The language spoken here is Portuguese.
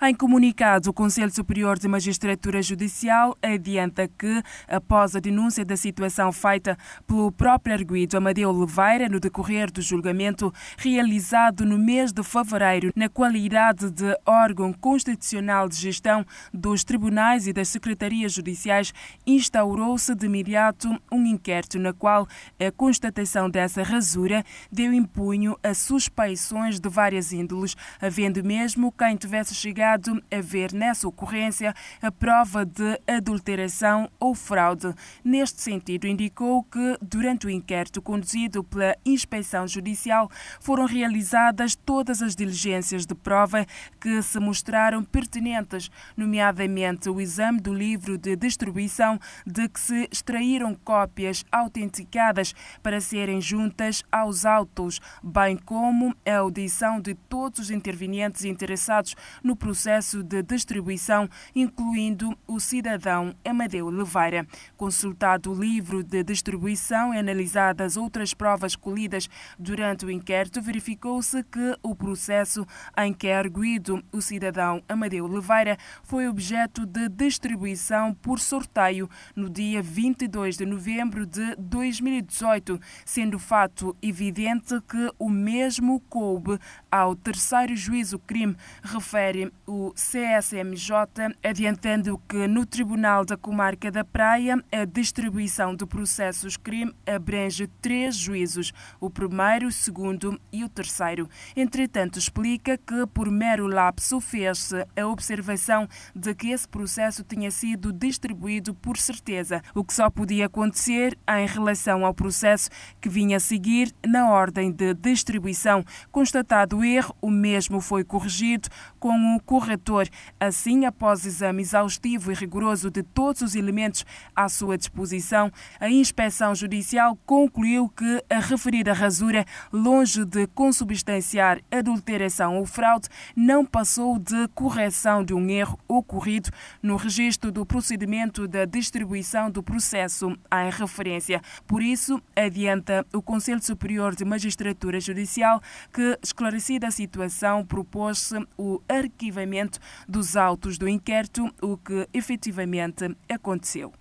Em comunicado, o Conselho Superior de Magistratura Judicial adianta que, após a denúncia da situação feita pelo próprio arguido Amadeu Leveira no decorrer do julgamento realizado no mês de fevereiro, na qualidade de órgão constitucional de gestão dos tribunais e das secretarias judiciais, instaurou-se de imediato um inquérito na qual a constatação dessa rasura deu empunho a suspeições de várias índoles, havendo mesmo quem tivesse chegado a haver nessa ocorrência a prova de adulteração ou fraude. Neste sentido, indicou que, durante o inquérito conduzido pela Inspeção Judicial, foram realizadas todas as diligências de prova que se mostraram pertinentes, nomeadamente o exame do livro de distribuição de que se extraíram cópias autenticadas para serem juntas aos autos, bem como a audição de todos os intervenientes interessados no processo processo de distribuição, incluindo o cidadão Amadeu Leveira. Consultado o livro de distribuição e analisadas outras provas colhidas durante o inquérito, verificou-se que o processo em que é arguído o cidadão Amadeu Leveira foi objeto de distribuição por sorteio no dia 22 de novembro de 2018, sendo fato evidente que o mesmo coube ao terceiro juízo crime, refere o CSMJ, adiantando que no Tribunal da Comarca da Praia a distribuição de processos crime abrange três juízos, o primeiro, o segundo e o terceiro. Entretanto, explica que por mero lapso fez-se a observação de que esse processo tinha sido distribuído por certeza, o que só podia acontecer em relação ao processo que vinha a seguir na ordem de distribuição. Constatado o erro, o mesmo foi corrigido com o corretor, assim, após exame exaustivo e rigoroso de todos os elementos à sua disposição, a inspeção judicial concluiu que a referida rasura, longe de consubstanciar adulteração ou fraude, não passou de correção de um erro ocorrido no registro do procedimento da distribuição do processo em referência. Por isso, adianta o Conselho Superior de Magistratura Judicial que, esclarecida a situação, propôs-se o arquivamento dos autos do inquérito, o que efetivamente aconteceu.